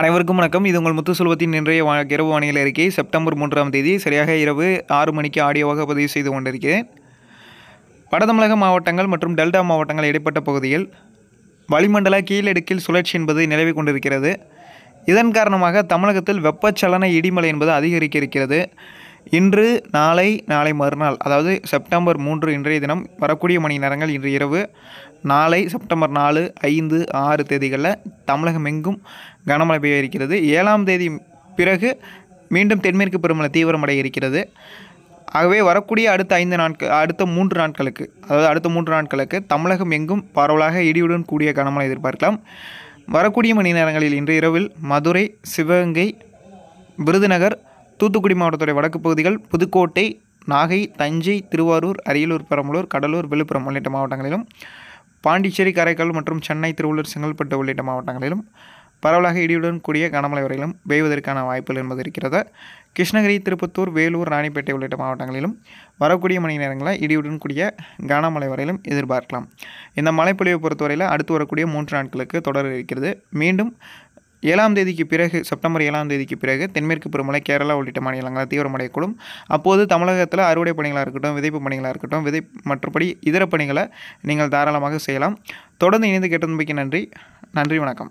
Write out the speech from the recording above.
அனைவருக்கும் வணக்கம் இது உங்கள் முத்து செல்வத்தின் இன்றைய இரவு வானிலை அறிக்கை செப்டம்பர் மூன்றாம் தேதி சரியாக இரவு ஆறு மணிக்கு ஆடியோவாக பதிவு செய்து கொண்டிருக்கிறேன் வடதமிழக மாவட்டங்கள் மற்றும் டெல்டா மாவட்டங்கள் இடைப்பட்ட பகுதியில் வளிமண்டல கீழடுக்கில் சுழற்சி என்பது நிலவி கொண்டிருக்கிறது இதன் காரணமாக தமிழகத்தில் வெப்பச்சலன இடிமலை என்பது அதிகரிக்க இருக்கிறது இன்று நாளை நாளை மறுநாள் அதாவது செப்டம்பர் மூன்று இன்றைய தினம் வரக்கூடிய மணி நேரங்கள் இன்று இரவு நாளை செப்டம்பர் நாலு ஐந்து ஆறு தேதிகளில் தமிழகம் எங்கும் கனமழை பெய்ய இருக்கிறது ஏழாம் தேதி பிறகு மீண்டும் தென்மேற்கு பருவமழை தீவிரமடைய இருக்கிறது ஆகவே வரக்கூடிய அடுத்த ஐந்து நாட்கள் அடுத்த மூன்று நாட்களுக்கு அதாவது அடுத்த மூன்று நாட்களுக்கு தமிழகம் எங்கும் பரவலாக இடியுடன் கூடிய கனமழை எதிர்பார்க்கலாம் வரக்கூடிய மணி நேரங்களில் இன்று இரவில் மதுரை சிவகங்கை விருதுநகர் தூத்துக்குடி மாவட்டத்துடைய வடக்கு பகுதிகள் புதுக்கோட்டை நாகை தஞ்சை திருவாரூர் அரியலூர் பெரம்பலூர் கடலூர் விழுப்புரம் உள்ளிட்ட மாவட்டங்களிலும் பாண்டிச்சேரி காரைக்கால் மற்றும் சென்னை திருவள்ளூர் செங்கல்பட்டு உள்ளிட்ட மாவட்டங்களிலும் பரவலாக இடியுடன் கூடிய கனமழை வரையிலும் பெய்வதற்கான வாய்ப்புகள் என்பது இருக்கிறது கிருஷ்ணகிரி திருப்பத்தூர் வேலூர் ராணிப்பேட்டை உள்ளிட்ட மாவட்டங்களிலும் வரக்கூடிய மணி நேரங்களில் இடியுடன் கூடிய கனமழை வரையிலும் எதிர்பார்க்கலாம் இந்த மழைப்பொழிவை பொறுத்தவரையில் அடுத்து வரக்கூடிய மூன்று நாட்களுக்கு தொடர் இருக்கிறது மீண்டும் ஏழாம் தேதிக்கு பிறகு செப்டம்பர் ஏழாம் தேதிக்கு பிறகு தென்மேற்கு பெருமலை கேரளா உள்ளிட்ட மாநிலங்களில் தீவிரமடையக்கூடும் அப்போது தமிழகத்தில் அறுவடை பணிகளாக இருக்கட்டும் விதைப்பு பணிகளாக இருக்கட்டும் விதை மற்றபடி இதர பணிகளை நீங்கள் தாராளமாக செய்யலாம் தொடர்ந்து இணைந்து கேட்டதற்கு நன்றி நன்றி வணக்கம்